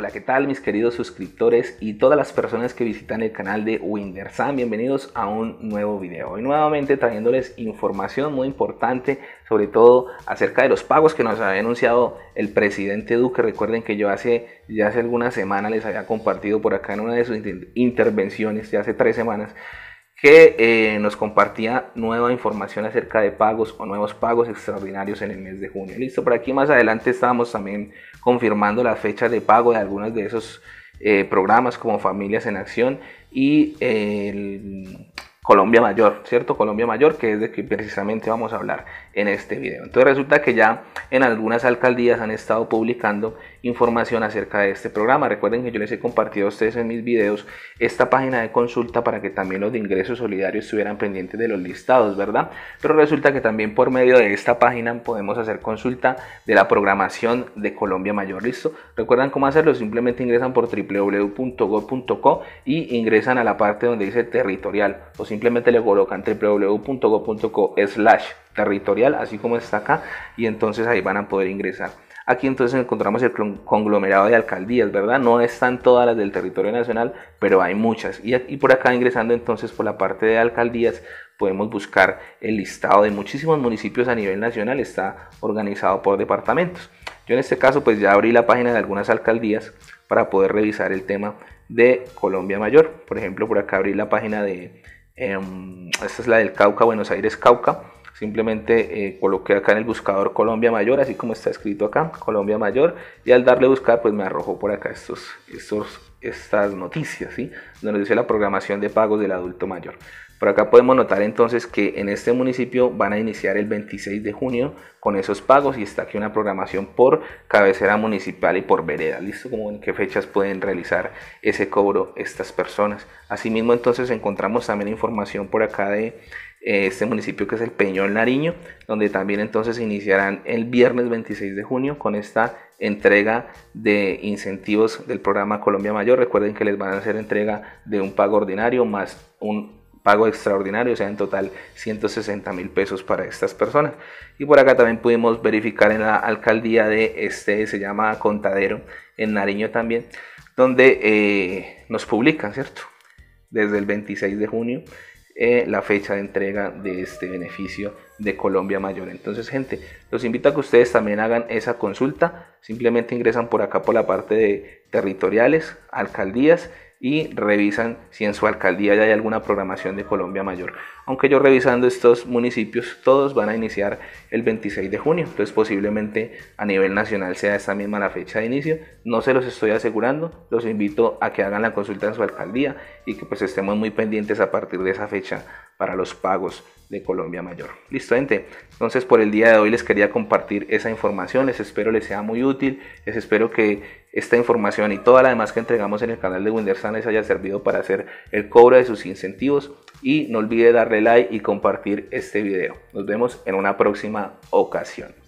Hola, ¿qué tal mis queridos suscriptores y todas las personas que visitan el canal de Windersan? Bienvenidos a un nuevo video. Y nuevamente trayéndoles información muy importante, sobre todo acerca de los pagos que nos había anunciado el presidente Duque. Recuerden que yo hace ya hace algunas semanas les había compartido por acá en una de sus intervenciones, ya hace tres semanas, que eh, nos compartía nueva información acerca de pagos o nuevos pagos extraordinarios en el mes de junio. Listo, por aquí más adelante estábamos también confirmando la fecha de pago de algunos de esos eh, programas como Familias en Acción y el Colombia Mayor, ¿cierto? Colombia Mayor, que es de que precisamente vamos a hablar en este video. Entonces resulta que ya en algunas alcaldías han estado publicando información acerca de este programa. Recuerden que yo les he compartido a ustedes en mis videos esta página de consulta para que también los de ingresos solidarios estuvieran pendientes de los listados, ¿verdad? Pero resulta que también por medio de esta página podemos hacer consulta de la programación de Colombia Mayor, ¿listo? Recuerdan cómo hacerlo, simplemente ingresan por www.go.co y ingresan a la parte donde dice territorial o Simplemente le colocan www.go.co slash territorial, así como está acá, y entonces ahí van a poder ingresar. Aquí entonces encontramos el conglomerado de alcaldías, ¿verdad? No están todas las del territorio nacional, pero hay muchas. Y, y por acá ingresando entonces por la parte de alcaldías, podemos buscar el listado de muchísimos municipios a nivel nacional, está organizado por departamentos. Yo en este caso pues ya abrí la página de algunas alcaldías para poder revisar el tema de Colombia Mayor. Por ejemplo, por acá abrí la página de Em, esta es la del Cauca, Buenos Aires Cauca. Simplemente eh, coloqué acá en el buscador Colombia Mayor, así como está escrito acá, Colombia Mayor, y al darle a buscar, pues me arrojó por acá estos, estos, estas noticias, ¿sí? donde dice la programación de pagos del adulto mayor. Por acá podemos notar entonces que en este municipio van a iniciar el 26 de junio con esos pagos y está aquí una programación por cabecera municipal y por vereda. ¿Listo? Como en qué fechas pueden realizar ese cobro estas personas. Asimismo entonces encontramos también información por acá de eh, este municipio que es el Peñol Nariño, donde también entonces iniciarán el viernes 26 de junio con esta entrega de incentivos del programa Colombia Mayor. Recuerden que les van a hacer entrega de un pago ordinario más un pago extraordinario, o sea, en total 160 mil pesos para estas personas. Y por acá también pudimos verificar en la alcaldía de este, se llama Contadero, en Nariño también, donde eh, nos publican, ¿cierto? Desde el 26 de junio eh, la fecha de entrega de este beneficio de Colombia Mayor. Entonces, gente, los invito a que ustedes también hagan esa consulta. Simplemente ingresan por acá por la parte de territoriales, alcaldías y revisan si en su alcaldía ya hay alguna programación de Colombia Mayor. Aunque yo revisando estos municipios, todos van a iniciar el 26 de junio, entonces posiblemente a nivel nacional sea esta misma la fecha de inicio. No se los estoy asegurando, los invito a que hagan la consulta en su alcaldía y que pues estemos muy pendientes a partir de esa fecha para los pagos de Colombia Mayor. Listo, gente. Entonces por el día de hoy les quería compartir esa información. Les espero les sea muy útil. Les espero que esta información y toda la demás que entregamos en el canal de Windersan les haya servido para hacer el cobro de sus incentivos. Y no olvide darle like y compartir este video. Nos vemos en una próxima ocasión.